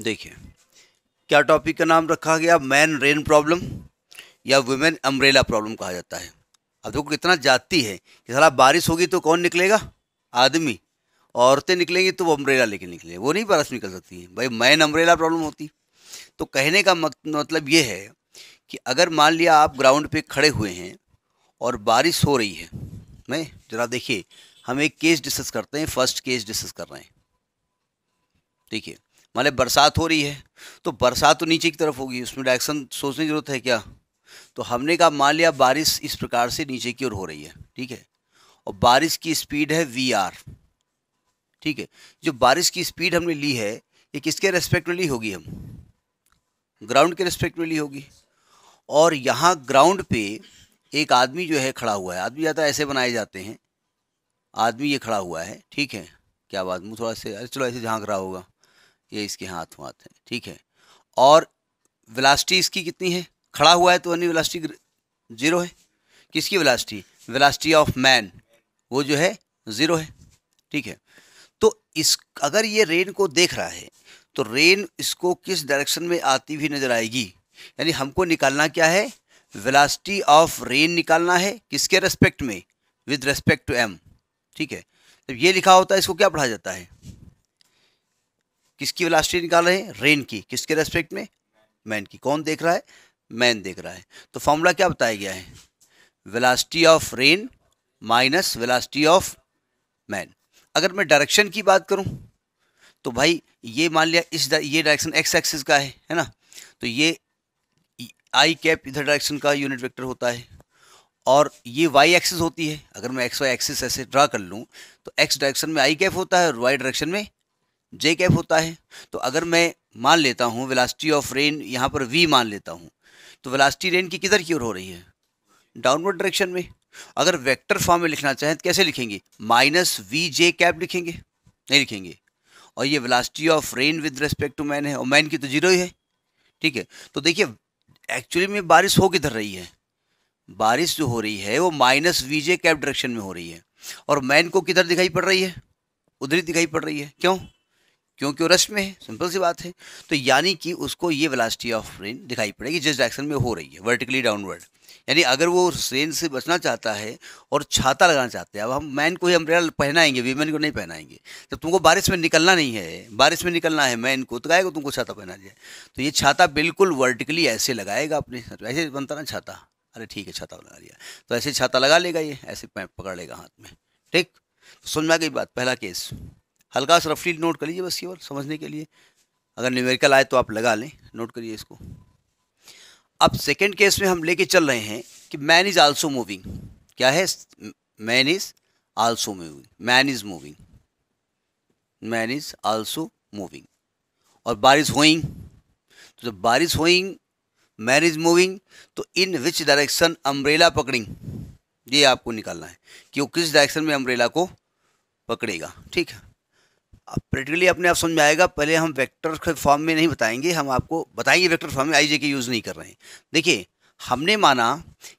देखिए क्या टॉपिक का नाम रखा गया मैन रेन प्रॉब्लम या वुमेन अम्ब्रेला प्रॉब्लम कहा जाता है अब देखो कितना जाति है कि सारा बारिश होगी तो कौन निकलेगा आदमी औरतें निकलेंगी तो वो अम्ब्रेला लेके निकले वो नहीं बारिश निकल सकती है भाई मैन अम्ब्रेला प्रॉब्लम होती तो कहने का मतलब ये है कि अगर मान लिया आप ग्राउंड पे खड़े हुए हैं और बारिश हो रही है मैं जरा देखिए हम एक केस डिस्कस करते हैं फर्स्ट केस डिस्कस कर रहे हैं देखिए मतलब बरसात हो रही है तो बरसात तो नीचे की तरफ होगी उसमें डायरेक्शन सोचने की ज़रूरत है क्या तो हमने कहा मान लिया बारिश इस प्रकार से नीचे की ओर हो रही है ठीक है और बारिश की स्पीड है वी आर ठीक है जो बारिश की स्पीड हमने ली है ये किसके रेस्पेक्ट में ली होगी हम ग्राउंड के रेस्पेक्ट में ली होगी और यहाँ ग्राउंड पे एक आदमी जो है खड़ा हुआ है आदमी ज़्यादा तो ऐसे बनाए जाते हैं आदमी ये खड़ा हुआ है ठीक है क्या बात मुँह थोड़ा से अरे चलो ऐसे झाँक रहा होगा ये इसके हाथ हुआ हैं ठीक है और वेलासिटी इसकी कितनी है खड़ा हुआ है तो अन्य वेलासिटी जीरो है किसकी वेलासिटी वेलासिटी ऑफ मैन वो जो है ज़ीरो है ठीक है तो इस अगर ये रेन को देख रहा है तो रेन इसको किस डायरेक्शन में आती हुई नज़र आएगी यानी हमको निकालना क्या है वेलासिटी ऑफ रेन निकालना है किसके रेस्पेक्ट में विद रेस्पेक्ट टू एम ठीक है जब ये लिखा होता है इसको क्या पढ़ा जाता है किसकी वेलासिटी निकाल रहे हैं रेन की किसके रेस्पेक्ट में मैन की कौन देख रहा है मैन देख रहा है तो फॉर्मूला क्या बताया गया है velocity of rain minus velocity of man अगर मैं डायरेक्शन की बात करूं तो भाई ये मान लिया इस ये डायरेक्शन एक्स एक्सिस का है है ना तो ये आई कैप इधर डायरेक्शन का यूनिट वेक्टर होता है और ये वाई एक्सिस होती है अगर मैं एक्स वाई एक्सिस ऐसे ड्रा कर लूँ तो एक्स डायरेक्शन में आई कैप होता है और वाई डायरेक्शन में जे कैप होता है तो अगर मैं मान लेता हूँ विलास्टी ऑफ रेन यहाँ पर वी मान लेता हूँ तो वेलासिटी रेन की किधर की ओर हो रही है डाउनवर्ड डायरेक्शन में अगर वेक्टर फॉर्म में लिखना चाहें तो कैसे लिखेंगे माइनस वी जे कैप लिखेंगे नहीं लिखेंगे और ये velocity of rain with respect to man है और मैन की तो जीरो ही है ठीक है तो देखिए एक्चुअली में बारिश हो किधर रही है बारिश जो हो रही है वो minus V J cap direction में हो रही है और मैन को किधर दिखाई पड़ रही है उधर ही दिखाई पड़ रही है क्यों क्योंकि वो रश में है सिंपल सी बात है तो यानी कि उसको ये वेलासिटी ऑफ रेन दिखाई पड़ेगी जिस डायरेक्शन में हो रही है वर्टिकली डाउनवर्ड यानी अगर वो रेन से बचना चाहता है और छाता लगाना चाहते हैं अब हम मैन को ही अम्ब्रेला पहनाएंगे वीमेन को नहीं पहनाएंगे जब तुमको बारिश में निकलना नहीं है बारिश में निकलना है मैन को तो गाय को तुमको छाता पहना दिया तो ये छाता बिल्कुल वर्टिकली ऐसे लगाएगा अपने ऐसे बनता ना छाता अरे ठीक है छाता लगा लिया तो ऐसे छाता लगा लेगा ये ऐसे पकड़ लेगा हाथ में ठीक तो समझ में आ गई बात पहला केस हल्का सा रफली नोट कर लीजिए बस केवल समझने के लिए अगर न्यूमेरिकल आए तो आप लगा लें नोट करिए इसको अब सेकेंड केस में हम लेके चल रहे हैं कि मैन इज़ आल्सो मूविंग क्या है man is also moving man is moving man is also moving और बारिश होइंग तो जब बारिश होइंग मैन इज़ मूविंग तो इन विच डायरेक्शन अम्ब्रेला पकड़िंग ये आपको निकालना है कि वो किस डायरेक्शन में अम्ब्रेला को पकड़ेगा ठीक है अब प्रैक्टिकली अपने आप समझ में आएगा पहले हम वेक्टर के फॉर्म में नहीं बताएंगे हम आपको बताएंगे वेक्टर फॉर्म में आई जे के यूज़ नहीं कर रहे हैं देखिए हमने माना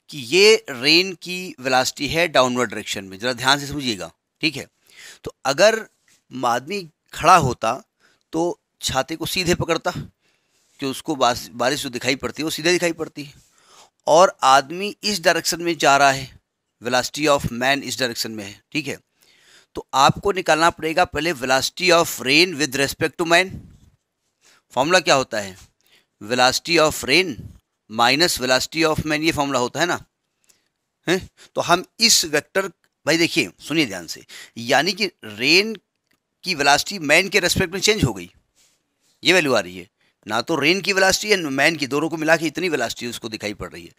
कि ये रेन की वेलासिटी है डाउनवर्ड डायरेक्शन में ज़रा ध्यान से समझिएगा ठीक है तो अगर आदमी खड़ा होता तो छाते को सीधे पकड़ता कि उसको बारिश जो दिखाई पड़ती है वो सीधे दिखाई पड़ती है और आदमी इस डायरेक्शन में जा रहा है वेलासिटी ऑफ मैन इस डायरेक्शन में है ठीक है तो आपको निकालना पड़ेगा पहले velocity of rain with respect to man formula क्या होता है velocity of rain minus velocity of man ये फॉर्मूला होता है ना है तो हम इस वेक्टर भाई देखिए सुनिए ध्यान से यानी कि रेन की वेलासिटी मैन के रेस्पेक्ट में चेंज हो गई ये वैल्यू आ रही है ना तो रेन की वेलासिटी है मैन की दोनों को मिला के इतनी वेलासिटी उसको दिखाई पड़ रही है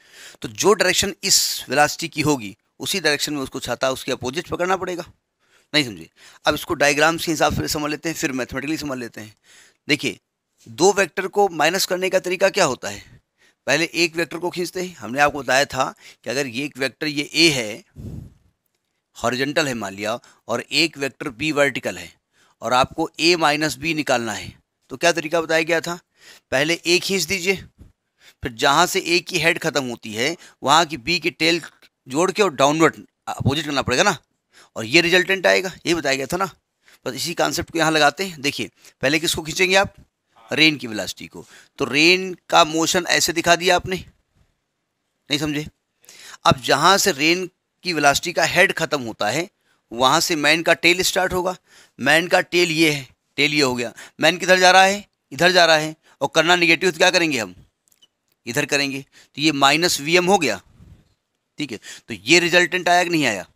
तो जो डायरेक्शन इस वेलासिटी की होगी उसी डायरेक्शन में उसको छाता उसके अपोजिट पकड़ना पड़ेगा नहीं समझे अब इसको डायग्राम्स के हिसाब से समझ लेते हैं फिर मैथमेटिकली समझ लेते हैं देखिए दो वेक्टर को माइनस करने का तरीका क्या होता है पहले एक वेक्टर को खींचते हैं हमने आपको बताया था कि अगर ये एक वेक्टर ये ए है हॉरिजेंटल है मान लिया और एक वेक्टर बी वर्टिकल है और आपको ए माइनस बी निकालना है तो क्या तरीका बताया गया था पहले ए खींच दीजिए फिर जहाँ से ए की हेड खत्म होती है वहाँ की बी की टेल जोड़ के और डाउनवर्ड अपोजिट करना पड़ेगा ना और ये रिजल्टेंट आएगा ये बताया गया था ना बस इसी कॉन्सेप्ट को यहाँ लगाते हैं देखिए पहले किसको खींचेंगे आप रेन की वेलासिटी को तो रेन का मोशन ऐसे दिखा दिया आपने नहीं समझे अब जहाँ से रेन की वेलासिटी का हेड ख़त्म होता है वहाँ से मैन का टेल स्टार्ट होगा मैन का टेल ये है टेल ये हो गया मैन किधर जा रहा है इधर जा रहा है और करना निगेटिव तो क्या करेंगे हम इधर करेंगे तो ये माइनस वी हो गया ठीक है तो ये रिजल्टेंट आया कि नहीं आया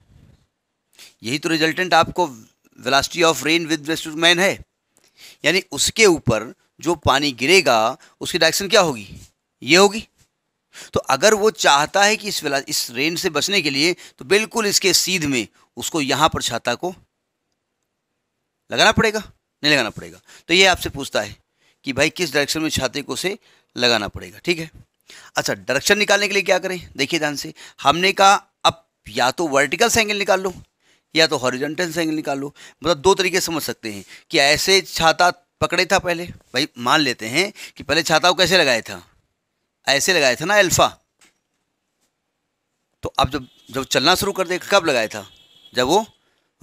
यही तो रिजल्टेंट आपको velocity of rain with man है यानी उसके ऊपर जो पानी गिरेगा उसकी डायरेक्शन क्या होगी ये होगी तो अगर वो चाहता है कि इस इस रेन से बचने के लिए तो बिल्कुल इसके सीध में उसको यहां पर छाता को लगाना पड़ेगा नहीं लगाना पड़ेगा तो ये आपसे पूछता है कि भाई किस डायरेक्शन में छाते को से लगाना पड़ेगा ठीक है अच्छा डायरेक्शन निकालने के लिए क्या करें देखिए ध्यान से हमने कहा अब या तो वर्टिकल साइंगल एंगल निकाल लो या तो हॉरिजेंटल से एंगल निकालो मतलब दो तरीके समझ सकते हैं कि ऐसे छाता पकड़े था पहले भाई मान लेते हैं कि पहले छाता को कैसे लगाया था ऐसे लगाया था ना अल्फ़ा तो अब जब जब चलना शुरू कर दे कब लगाया था जब वो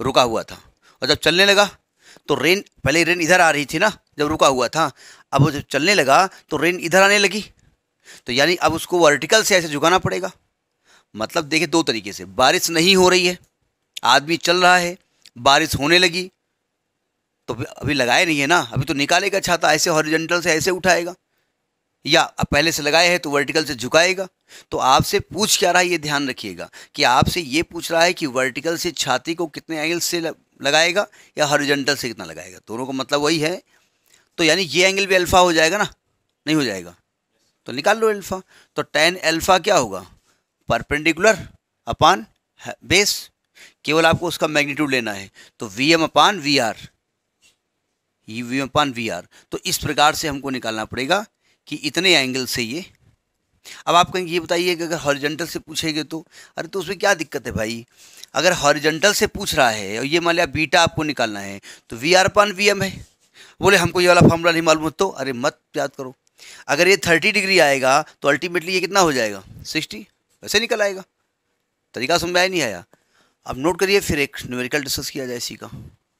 रुका हुआ था और जब चलने लगा तो रेन पहले रेन इधर आ रही थी ना जब रुका हुआ था अब वो जब चलने लगा तो रेन इधर आने लगी तो यानी अब उसको वर्टिकल से ऐसे झुकाना पड़ेगा मतलब देखिए दो तरीके से बारिश नहीं हो रही है आदमी चल रहा है बारिश होने लगी तो अभी लगाए नहीं है ना अभी तो निकालेगा छाता ऐसे हॉरिजेंटल से ऐसे उठाएगा या अब पहले से लगाए हैं तो वर्टिकल से झुकाएगा तो आपसे पूछ क्या रहा है ये ध्यान रखिएगा कि आपसे ये पूछ रहा है कि वर्टिकल से छाती को कितने एंगल से लगाएगा या हॉरिजेंटल से कितना लगाएगा दोनों का मतलब वही है तो यानी ये एंगल भी अल्फ़ा हो जाएगा ना नहीं हो जाएगा तो निकाल लो अल्फ़ा तो टेन अल्फ़ा क्या होगा परपेंडिकुलर अपान बेस केवल आपको उसका मैग्नीट्यूड लेना है तो V M upon V R ये V M upon V R तो इस प्रकार से हमको निकालना पड़ेगा कि इतने एंगल से ये अब आप कहेंगे ये बताइए कि अगर हॉरिजेंटल से पूछेंगे तो अरे तो उसमें क्या दिक्कत है भाई अगर हॉरिजेंटल से पूछ रहा है और ये मान लिया बीटा आपको निकालना है तो V R upon V M है बोले हमको ये वाला फॉर्मूला नहीं मालूम तो अरे मत याद करो अगर ये थर्टी डिग्री आएगा तो अल्टीमेटली ये कितना हो जाएगा सिक्सटी वैसे निकल आएगा तरीका समझ में नहीं आया अब नोट करिए फिर एक न्यूमेरिकल डिस्कस किया जाए इसी का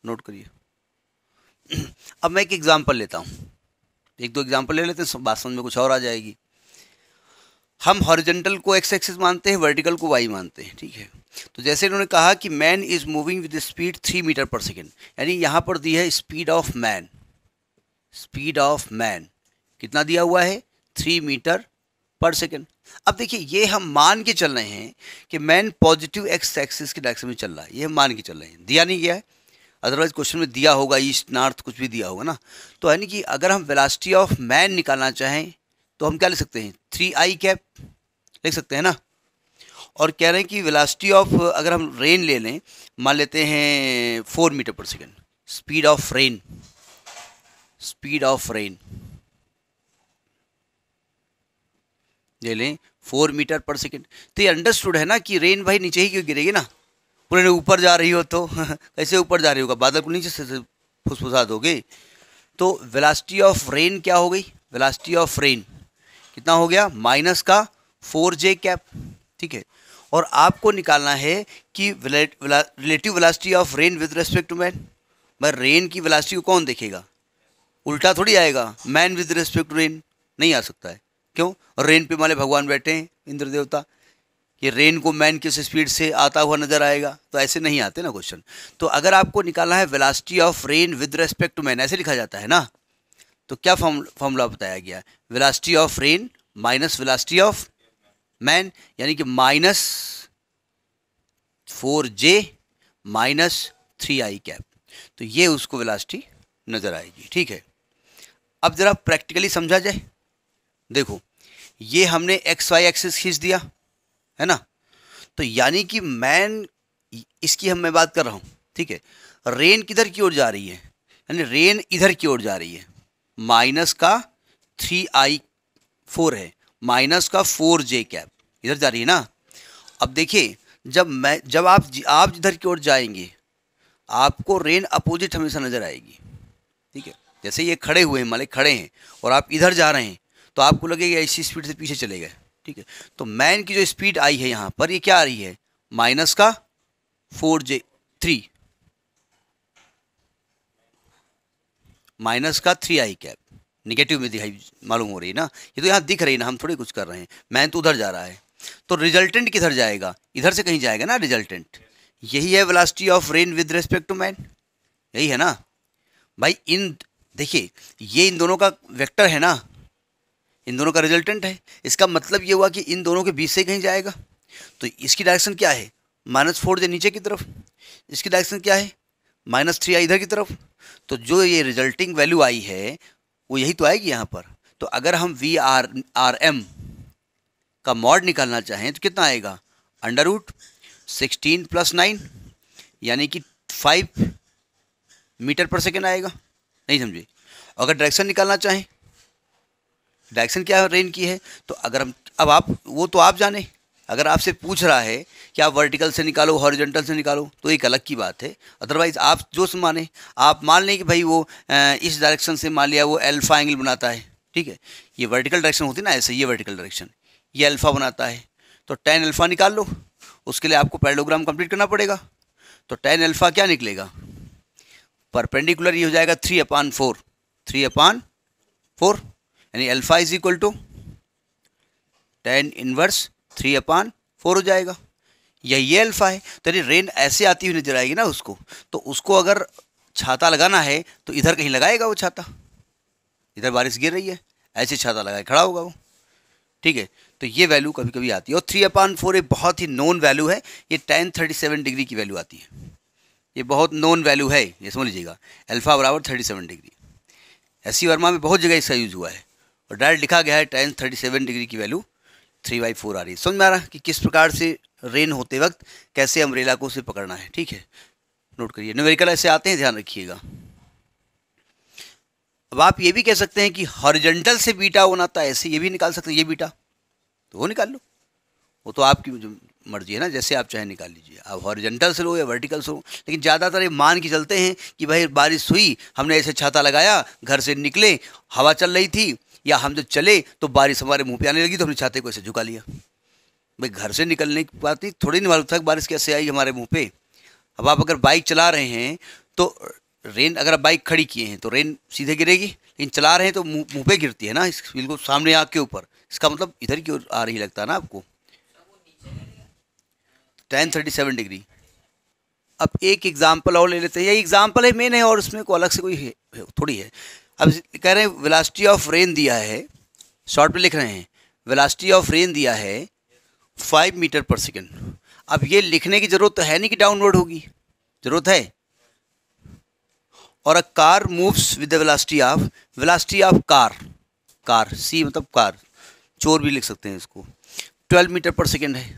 नोट करिए अब मैं एक एग्ज़ाम्पल लेता हूँ एक दो एग्जाम्पल ले लेते हैं बात समझ में कुछ और आ जाएगी हम हॉरिजेंटल को एक्स एक्सिस मानते हैं वर्टिकल को वाई मानते हैं ठीक है तो जैसे इन्होंने कहा कि man is moving with speed three metre per second यानी यहाँ पर दी है speed of man speed of man कितना दिया हुआ है थ्री मीटर पर सेकेंड अब देखिए ये हम मान के चल रहे हैं कि मैन पॉजिटिव एक्स एक्सिस के डायरेक्शन में चल रहा है ये हम मान के चल रहे हैं दिया नहीं गया है अदरवाइज क्वेश्चन में दिया होगा ईस्ट नॉर्थ कुछ भी दिया होगा ना तो यानी कि अगर हम वेलासिटी ऑफ मैन निकालना चाहें तो हम क्या लिख सकते हैं थ्री आई कैप लिख सकते हैं ना और कह रहे हैं कि वेलासिटी ऑफ अगर हम रेन ले लें मान लेते हैं four metre per second speed of rain speed of rain ले लें फोर मीटर पर सेकेंड तो ये अंडरस्टूड है ना कि रेन भाई नीचे ही क्यों गिरेगी ना पूरे ऊपर जा रही हो तो कैसे ऊपर जा रही होगा बादल को नीचे से फुसफुसा दोगे तो वेलासिटी ऑफ रेन क्या हो गई वेलासिटी ऑफ रेन कितना हो गया माइनस का फोर जे कैप ठीक है और आपको निकालना है कि relative velocity of rain with respect to man भाई रेन की वेलासिटी को कौन देखेगा उल्टा थोड़ी आएगा man with respect to rain नहीं आ सकता है क्यों रेन पे माले भगवान बैठे हैं इंद्र देवता कि रेन को मैन किस स्पीड से आता हुआ नजर आएगा तो ऐसे नहीं आते ना क्वेश्चन तो अगर आपको निकालना है velocity of rain with respect to man ऐसे लिखा जाता है ना तो क्या फॉर्मूला बताया गया velocity of rain minus velocity of man यानी कि minus four J minus three I cap तो ये उसको वेलासिटी नज़र आएगी ठीक है अब ज़रा प्रैक्टिकली समझा जाए देखो ये हमने एक्स वाई एक्सिस खींच दिया है ना तो यानी कि मैन इसकी हम मैं बात कर रहा हूँ ठीक है रेन किधर की ओर जा रही है यानी रेन इधर की ओर जा रही है माइनस का थ्री आई फोर है माइनस का फोर जे कैप इधर जा रही है ना अब देखिए जब मैं जब आप आप जिधर की ओर जाएंगे आपको रेन अपोजिट हमेशा नज़र आएगी ठीक है जैसे ये खड़े हुए हैं मालिक खड़े हैं और आप इधर जा रहे हैं तो आपको लगेगा इसी स्पीड से पीछे चले गए ठीक है तो मैन की जो स्पीड आई है यहाँ पर ये क्या आ रही है माइनस का फोर जे थ्री माइनस का थ्री आई कैप निगेटिव में दिखाई मालूम हो रही है ना ये तो यहाँ दिख रही है ना हम थोड़ी कुछ कर रहे हैं मैन तो उधर जा रहा है तो रिजल्टेंट किधर जाएगा इधर से कहीं जाएगा ना रिजल्टेंट यही है velocity of rain with respect to man यही है ना भाई इन देखिए ये इन दोनों का वेक्टर है ना इन दोनों का रिजल्टेंट है इसका मतलब ये हुआ कि इन दोनों के बीच से कहीं जाएगा तो इसकी डायरेक्शन क्या है माइनस फोर या नीचे की तरफ इसकी डायरेक्शन क्या है माइनस थ्री आई इधर की तरफ तो जो ये रिजल्टिंग वैल्यू आई है वो यही तो आएगी यहाँ पर तो अगर हम वी आर आर एम का मॉड निकालना चाहें तो कितना आएगा under root sixteen plus nine यानी कि फाइव मीटर पर सेकेंड आएगा नहीं समझे अगर डायरेक्शन निकालना चाहें डायरेक्शन क्या रेन की है तो अगर हम अब आप वो तो आप जाने अगर आपसे पूछ रहा है कि आप वर्टिकल से निकालो हॉरिजेंटल से निकालो तो एक अलग की बात है अदरवाइज़ आप जो से माने आप मान लें कि भाई वो इस डायरेक्शन से मान लिया वो अल्फ़ा एंगल बनाता है ठीक है ये वर्टिकल डायरेक्शन होती है ना ऐसे ये वर्टिकल डायरेक्शन ये अल्फ़ा बनाता है तो टेन अल्फ़ा निकाल लो उसके लिए आपको पैरलोग्राम कंप्लीट करना पड़ेगा तो टेन अल्फ़ा क्या निकलेगा परपेंडिकुलर ये हो जाएगा three upon four three upon four यानी alpha is equal to tan inverse three upon four हो जाएगा या ये अल्फ़ा है तो यानी रेन ऐसे आती हुई नजर आएगी ना उसको तो उसको अगर छाता लगाना है तो इधर कहीं लगाएगा वो छाता इधर बारिश गिर रही है ऐसे छाता लगाए खड़ा होगा वो ठीक है तो ये वैल्यू कभी कभी आती है और थ्री अपान फोर एक बहुत ही नॉन वैल्यू है ये टेन थर्टी सेवन डिग्री की वैल्यू आती है ये बहुत नॉन वैल्यू है ये समझ लीजिएगा अल्फ़ा बराबर thirty seven degree S Verma में बहुत जगह इसका यूज़ हुआ है और डायरेक्ट लिखा गया है टेन थर्टी सेवन डिग्री की वैल्यू थ्री बाई फोर आ रही है समझ में आ रहा है कि किस प्रकार से रेन होते वक्त कैसे अम्ब्रेला को उसे पकड़ना है ठीक है नोट करिए न्यूमेरिकल ऐसे आते हैं ध्यान रखिएगा अब आप ये भी कह सकते हैं कि हॉरिजेंटल से बीटा होना था तो ऐसे ये भी निकाल सकते हैं ये बीटा तो वो निकाल लो वो तो आपकी मर्जी है ना जैसे आप चाहे निकाल लीजिए आप हॉरिजेंटल से लो या वर्टिकल से लो लेकिन ज़्यादातर ये मान के चलते हैं कि भाई बारिश हुई हमने ऐसे छाता लगाया घर से निकले हवा चल रही थी या हम जब चले तो बारिश हमारे मुंह पे आने लगी तो हमने छाते को ऐसे झुका लिया भाई घर से निकलने की बात नहीं थोड़ी नहीं मालूम था बारिश कैसे आई हमारे मुंह पे अब आप अगर बाइक चला रहे हैं तो रेन अगर आप बाइक खड़ी किए हैं तो रेन सीधे गिरेगी लेकिन चला रहे हैं तो मुंह पे गिरती है ना इस बिल्कुल सामने आँख के ऊपर इसका मतलब इधर की ओर आ रही लगता है ना आपको टेन थर्टी सेवन डिग्री अब एक एग्ज़ाम्पल और ले लेते हैं ये एग्ज़ाम्पल है मेन है और उसमें को अलग से कोई है, थोड़ी है अब कह रहे हैं वेलासिटी ऑफ रेन दिया है शॉर्ट में लिख रहे हैं वेलासिटी ऑफ रेन दिया है फाइव मीटर पर सेकेंड अब ये लिखने की ज़रूरत तो है नहीं कि डाउनवर्ड होगी ज़रूरत है और a car moves with the velocity of velocity of car car C मतलब कार चोर भी लिख सकते हैं इसको ट्वेल्व मीटर पर सेकेंड है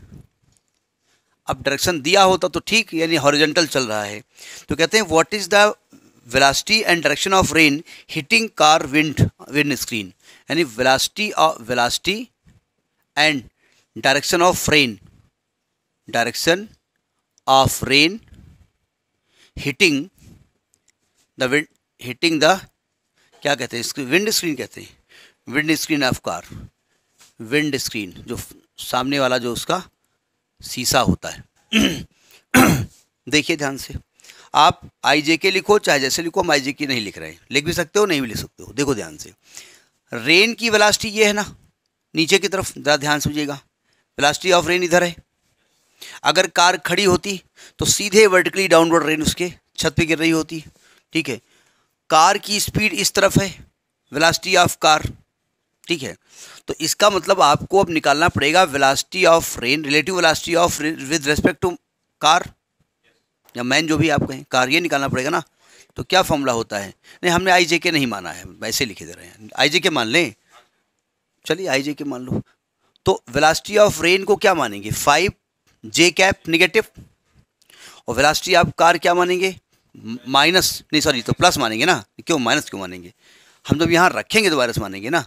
अब डायरेक्शन दिया होता तो ठीक यानी हॉरिजेंटल चल रहा है तो कहते हैं what is the velocity and direction of rain hitting car wind wind screen यानी velocity of velocity and direction of rain direction of rain hitting the wind hitting the क्या कहते हैं इसको विंड स्क्रीन कहते हैं wind screen of car wind screen जो सामने वाला जो उसका शीशा होता है देखिए ध्यान से आप आई जे के लिखो चाहे जैसे लिखो हम आई जे के नहीं लिख रहे हैं लिख भी सकते हो नहीं भी लिख सकते हो देखो ध्यान से रेन की वेलासिटी ये है ना नीचे की तरफ ज़रा ध्यान समझिएगा वेलासिटी ऑफ रेन इधर है अगर कार खड़ी होती तो सीधे वर्टिकली डाउनवर्ड रेन उसके छत पे गिर रही होती ठीक है कार की स्पीड इस तरफ है वेलासिटी ऑफ कार ठीक है तो इसका मतलब आपको अब निकालना पड़ेगा velocity of rain relative velocity of with respect to car या मैन जो भी आप कहें कार्य निकालना पड़ेगा ना तो क्या फॉर्मूला होता है नहीं हमने आई जे के नहीं माना है वैसे लिखे दे रहे हैं आई जे के मान लें चलिए आई जे के मान लो तो वेलासिटी ऑफ रेन को क्या मानेंगे फाइव जे कैप निगेटिव और वेलासिटी ऑफ कार क्या मानेंगे माइनस नहीं सॉरी तो प्लस मानेंगे ना क्यों माइनस क्यों मानेंगे हम जब यहाँ रखेंगे तो वायरस मानेंगे ना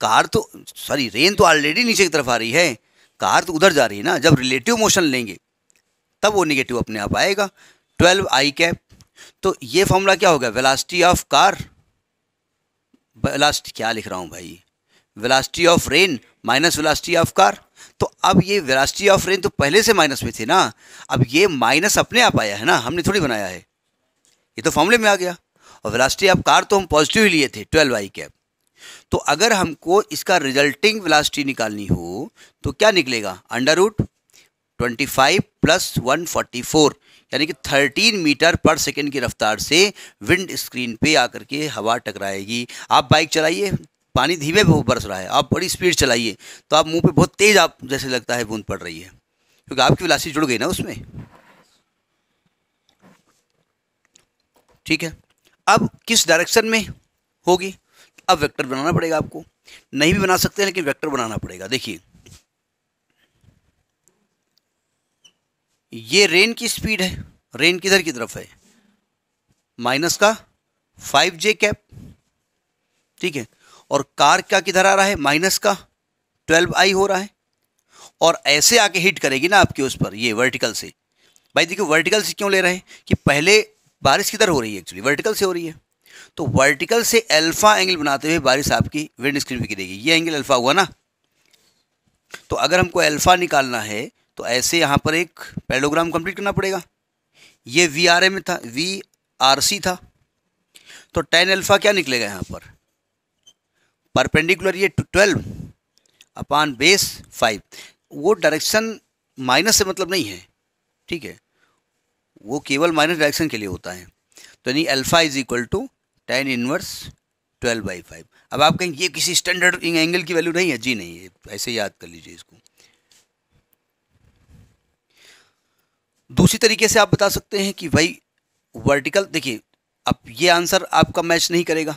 कार तो सॉरी रेन तो ऑलरेडी नीचे की तरफ आ रही है कार तो उधर जा रही है ना जब रिलेटिव मोशन लेंगे तब वो निगेटिव अपने आप आएगा ट्वेल्व आई कैप तो ये फॉर्मूला क्या होगा वेलास्टी ऑफ कार वेलास्ट क्या लिख रहा हूँ भाई velocity of rain minus velocity of car तो अब ये वेलास्टी ऑफ रेन तो पहले से माइनस में थी ना अब ये माइनस अपने आप आया है ना हमने थोड़ी बनाया है ये तो फॉर्मूले में आ गया और वेलास्टी ऑफ कार तो हम पॉजिटिव ही लिए थे ट्वेल्व आई कैप तो अगर हमको इसका रिजल्टिंग वेलास्टी निकालनी हो तो क्या निकलेगा under root twenty five plus one forty four यानी कि थर्टीन मीटर पर सेकेंड की रफ्तार से विंड स्क्रीन पे आकर के हवा टकराएगी आप बाइक चलाइए पानी धीमे बरस रहा है आप बड़ी स्पीड चलाइए तो आप मुंह पे बहुत तेज़ आप जैसे लगता है बूंद पड़ रही है क्योंकि आपकी विलासी जुड़ गई ना उसमें ठीक है अब किस डायरेक्शन में होगी अब वेक्टर बनाना पड़ेगा आपको नहीं भी बना सकते लेकिन वेक्टर बनाना पड़ेगा देखिए ये रेन की स्पीड है रेन किधर की तरफ है माइनस का फाइव जे कैप ठीक है और कार का किधर आ रहा है माइनस का ट्वेल्व आई हो रहा है और ऐसे आके हिट करेगी ना आपके उस पर ये वर्टिकल से भाई देखिए वर्टिकल से क्यों ले रहे हैं कि पहले बारिश किधर हो रही है एक्चुअली वर्टिकल से हो रही है तो वर्टिकल से अल्फा एंगल बनाते हुए बारिश आपकी विंड स्क्रीन पर गिरेगी ये एंगल अल्फा हुआ ना तो अगर हमको अल्फा निकालना है तो ऐसे यहाँ पर एक पैलोग्राम कंप्लीट करना पड़ेगा ये वी आर ए में था वी आर सी था तो टेन अल्फ़ा क्या निकलेगा यहाँ पर परपेंडिकुलर ये ट्वेल्व अपान बेस फाइव वो डायरेक्शन माइनस से मतलब नहीं है ठीक है वो केवल माइनस डायरेक्शन के लिए होता है तो यानी alpha is equal to tan inverse twelve by five अब आप कहेंगे ये किसी स्टैंडर्ड एंगल की वैल्यू नहीं है जी नहीं है ऐसे याद कर लीजिए इसको दूसरी तरीके से आप बता सकते हैं कि भाई वर्टिकल देखिए अब ये आंसर आपका मैच नहीं करेगा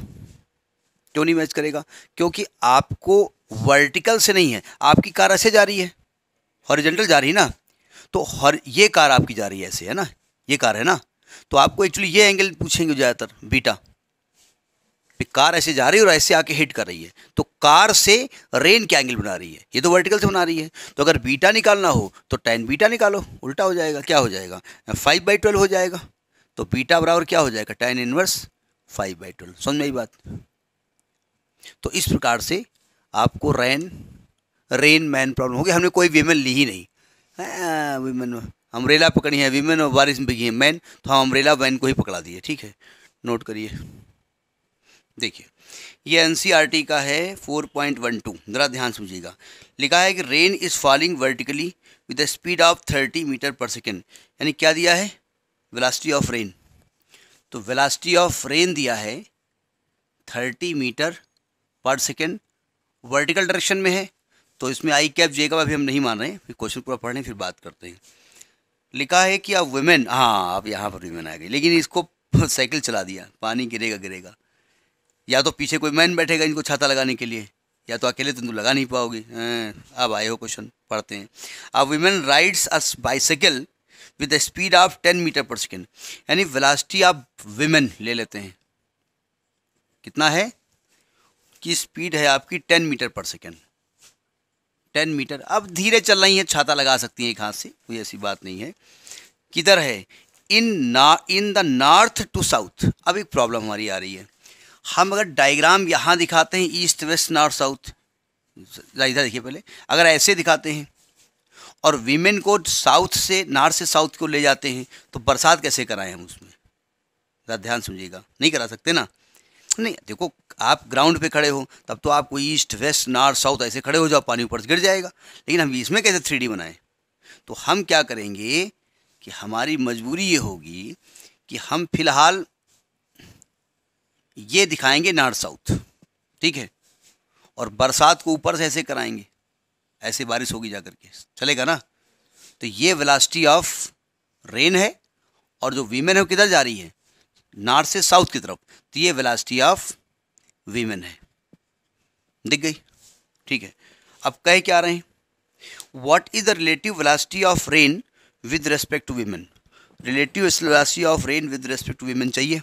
क्यों नहीं मैच करेगा क्योंकि आपको वर्टिकल से नहीं है आपकी कार ऐसे जा रही है हॉरिजेंटल जा रही है ना तो हर ये कार आपकी जा रही है ऐसे है ना ये कार है ना तो आपको एक्चुअली ये एंगल पूछेंगे ज़्यादातर बीटा कार ऐसे जा रही है और ऐसे आके हिट कर रही है तो कार से रेन के एंगल बना रही है ये तो वर्टिकल से बना रही है तो अगर बीटा निकालना हो तो टेन बीटा निकालो उल्टा हो जाएगा क्या हो जाएगा फाइव बाई ट्वेल्व हो जाएगा तो बीटा बराबर क्या हो जाएगा tan inverse five by twelve समझ में आई बात तो इस प्रकार से आपको रैन रेन मैन प्रॉब्लम होगी हमने कोई वीमेन ली ही नहीं वीमेन हाँ, अमरेला पकड़ी है वीमेन और बारिश में बिगी है मैन तो हम अमरेला वैन को ही पकड़ा दिए ठीक है नोट करिए देखिए ये एन e का है 4.12 ज़रा ध्यान समझिएगा लिखा है कि rain is falling vertically with the speed of 30 metre per second यानी क्या दिया है वेलासिटी ऑफ रेन तो वेलासिटी ऑफ रेन दिया है 30 metre per second vertical direction में है तो इसमें आई कैप जे का अभी हम नहीं मान रहे हैं फिर क्वेश्चन पूरा पढ़ने फिर बात करते हैं लिखा है कि अब वुमेन हाँ अब यहाँ पर वुमेन आ गई लेकिन इसको साइकिल चला दिया पानी गिरेगा गिरेगा या तो पीछे कोई मैन बैठेगा इनको छाता लगाने के लिए या तो अकेले तुम तो लगा नहीं पाओगे अब आए हो क्वेश्चन पढ़ते हैं अब women rides a bicycle with speed of ten metre per second यानी वेलासिटी ऑफ वीमेन ले लेते हैं कितना है कि स्पीड है आपकी ten metre per second ten metre अब धीरे चल रही हैं छाता लगा सकती हैं एक हाथ से कोई ऐसी बात नहीं है किधर है इन ना in the north to south अब एक प्रॉब्लम हमारी आ रही है हम अगर डायग्राम यहाँ दिखाते हैं ईस्ट वेस्ट नॉर्थ साउथ इधर देखिए पहले अगर ऐसे दिखाते हैं और वीमेन को साउथ से नॉर्थ से साउथ को ले जाते हैं तो बरसात कैसे कराएं हम उसमें ज़्यादा ध्यान समझिएगा नहीं करा सकते ना नहीं देखो आप ग्राउंड पे खड़े हो तब तो आपको ईस्ट वेस्ट नॉर्थ साउथ ऐसे खड़े हो जाओ पानी ऊपर से गिर जाएगा लेकिन हम इसमें कैसे थ्री बनाएं तो हम क्या करेंगे कि हमारी मजबूरी ये होगी कि हम फिलहाल ये दिखाएंगे नॉर्थ साउथ ठीक है और बरसात को ऊपर से ऐसे कराएंगे ऐसे बारिश होगी जा करके चलेगा ना तो ये वेलासिटी ऑफ रेन है और जो वीमेन है वो किधर जा रही है नॉर्थ से साउथ की तरफ तो ये वेलासिटी ऑफ वीमेन है दिख गई ठीक है अब कहे क्या रहे हैं what is the relative velocity of rain with respect to women relative स्लोलासी of rain with respect to women चाहिए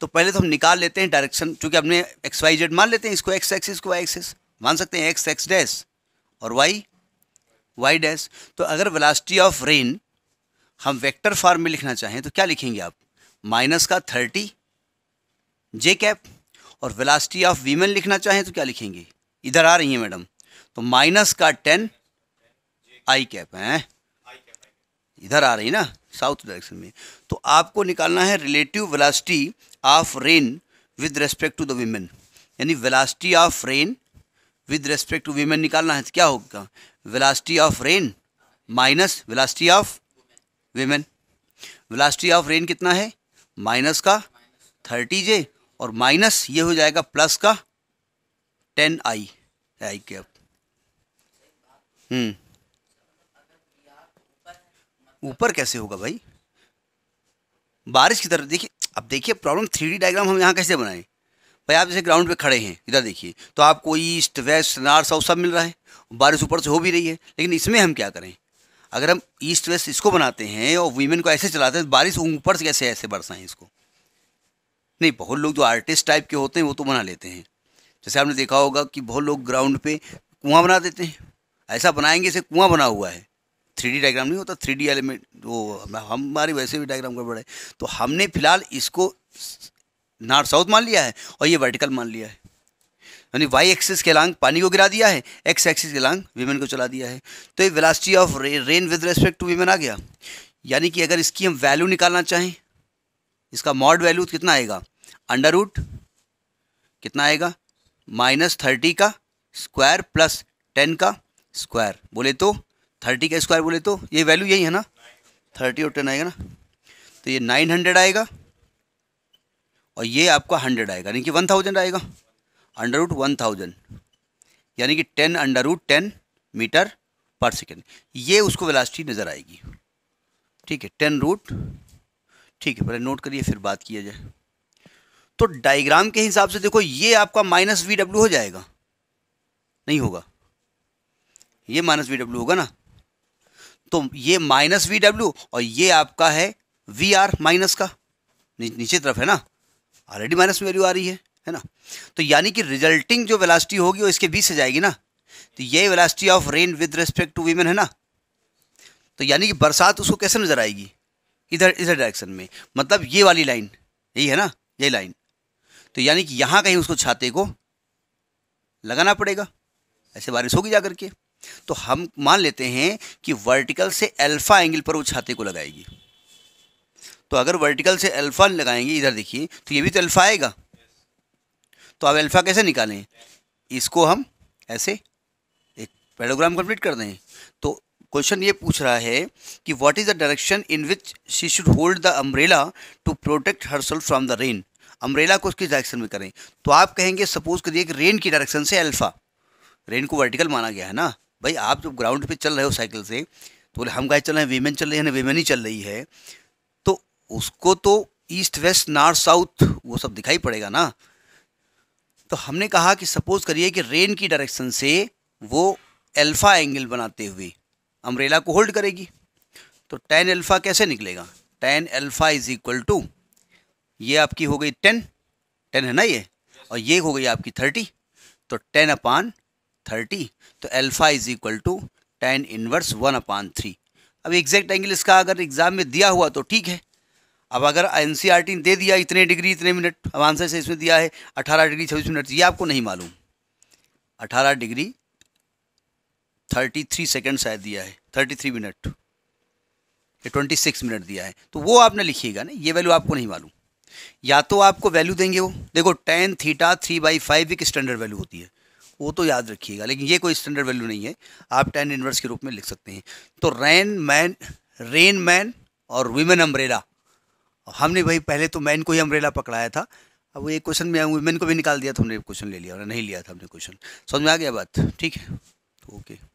तो पहले तो हम निकाल लेते हैं डायरेक्शन चूंकि हमने एक्स वाई जेड मान लेते हैं इसको एक्स एक्सिस को वाई एक्सिस मान सकते हैं एक्स एक्स डैश और वाई वाई डैश तो अगर वेलासिटी ऑफ रेन हम वेक्टर फॉर्म में लिखना चाहें तो क्या लिखेंगे आप माइनस का थर्टी जे कैप और वेलासिटी ऑफ वीमेन लिखना चाहें तो क्या लिखेंगे इधर आ रही हैं मैडम तो माइनस का टेन आई कैप हैं इधर आ रही ना साउथ डायरेक्शन में तो आपको निकालना है relative velocity of rain with respect to the women यानी velocity of rain with respect to women निकालना है तो क्या होगा velocity of rain minus velocity of women velocity of rain कितना है माइनस का थर्टी जे और माइनस ये हो जाएगा प्लस का टेन आई आई के अब हम्म ऊपर कैसे होगा भाई बारिश की तरफ देखिए अब देखिए प्रॉब्लम थ्री डायग्राम हम यहाँ कैसे बनाएं भाई आप जैसे ग्राउंड पे खड़े हैं इधर देखिए तो आपको ईस्ट वेस्ट नार्थ साउथ सब मिल रहा है बारिश ऊपर से हो भी रही है लेकिन इसमें हम क्या करें अगर हम ईस्ट वेस्ट इसको बनाते हैं और वीमेन को ऐसे चलाते हैं तो बारिश ऊपर से कैसे ऐसे बरसाएं इसको नहीं बहुत लोग जो आर्टिस्ट टाइप के होते हैं वो तो बना लेते हैं जैसे आपने देखा होगा कि बहुत लोग ग्राउंड पर कुआँ बना देते हैं ऐसा बनाएंगे जैसे कुआँ बना हुआ है थ्री डायग्राम नहीं होता थ्री डी एलिमेंट वो हमारी वैसे भी डायग्राम गड़बड़ है तो हमने फिलहाल इसको नॉर्थ साउथ मान लिया है और ये वर्टिकल मान लिया है यानी वाई एक्सिस के लांग पानी को गिरा दिया है एक्स एक्सिस के लांग वीमेन को चला दिया है तो ये velocity of rain with respect to women आ गया यानी कि अगर इसकी हम वैल्यू निकालना चाहें इसका मॉड वैल्यू कितना आएगा अंडर रूट कितना आएगा माइनस थर्टी का स्क्वायर प्लस टेन का स्क्वायर बोले तो थर्टी का स्क्वायर बोले तो ये वैल्यू यही है ना थर्टी और टेन आएगा ना तो ये नाइन हंड्रेड आएगा और ये आपका हंड्रेड आएगा यानी कि वन थाउजेंड आएगा अंडर रूट वन थाउजेंड यानी कि ten under root ten metre per second ये उसको वेलासिटी नज़र आएगी ठीक है टेन रूट ठीक है पहले नोट करिए फिर बात किया जाए तो डायग्राम के हिसाब से देखो ये आपका माइनस वी डब्ल्यू हो जाएगा नहीं होगा ये माइनस वी डब्ल्यू होगा ना तो ये माइनस वी डब्ल्यू और ये आपका है वी आर माइनस का नीचे तरफ है ना ऑलरेडी माइनस वैल्यू आ रही है है ना तो यानी कि रिजल्टिंग जो वेलासिटी होगी वो इसके बीच से जाएगी ना तो ये velocity of rain with respect to women है ना तो यानी कि बरसात उसको कैसे नजर आएगी इधर इधर डायरेक्शन में मतलब ये वाली लाइन यही है ना ये लाइन तो यानी कि यहाँ कहीं उसको छाते को लगाना पड़ेगा ऐसे बारिश होगी जा करके तो हम मान लेते हैं कि वर्टिकल से अल्फा एंगल पर वो छाते को लगाएगी तो अगर वर्टिकल से अल्फा लगाएंगे इधर देखिए तो ये भी तो अल्फा आएगा तो अब अल्फा कैसे निकालें इसको हम ऐसे एक पैरोग्राम कंप्लीट कर दें तो क्वेश्चन ये पूछ रहा है कि what is the direction in which she should hold the umbrella to protect her from the rain umbrella को उसकी डायरेक्शन में करें तो आप कहेंगे सपोज करिए कि रेन की डायरेक्शन से अल्फ़ा रेन को वर्टिकल माना गया है ना भाई आप जब ग्राउंड पे चल रहे हो साइकिल से तो बोले हम गाय चल रहे हैं वीमेन चल रही है ना वीमेन ही चल रही है तो उसको तो ईस्ट वेस्ट नॉर्थ साउथ वो सब दिखाई पड़ेगा ना तो हमने कहा कि सपोज करिए कि रेन की डायरेक्शन से वो अल्फ़ा एंगल बनाते हुए अम्ब्रेला को होल्ड करेगी तो टेन अल्फ़ा कैसे निकलेगा tan alpha is equal to ये आपकी हो गई टेन टेन है ना ये और ये हो गई आपकी थर्टी तो टेन अपान थर्टी तो alpha is equal to tan inverse one upon three अब एग्जैक्ट एंगल इसका अगर एग्ज़ाम में दिया हुआ तो ठीक है अब अगर एन e ने दे दिया इतने डिग्री इतने मिनट अब आंसर से इसमें दिया है अठारह डिग्री छब्बीस मिनट ये आपको नहीं मालूम अठारह डिग्री थर्टी थ्री सेकेंड शायद दिया है thirty three minute twenty six minute दिया है तो वो आपने लिखिएगा ना ये वैल्यू आपको नहीं मालूम या तो आपको वैल्यू देंगे वो देखो tan theta three by five एक स्टैंडर्ड वैल्यू होती है वो तो याद रखिएगा लेकिन ये कोई स्टैंडर्ड वैल्यू नहीं है आप टेन इनवर्स के रूप में लिख सकते हैं तो रैन मैन रेन मैन और वीमेन अम्ब्रेला हमने भाई पहले तो मैन को ही अम्ब्रेला पकड़ाया था अब वो एक क्वेश्चन में वुमेन को भी निकाल दिया तो हमने क्वेश्चन ले लिया और नहीं लिया था हमने क्वेश्चन समझ में आ गया बात ठीक है तो ओके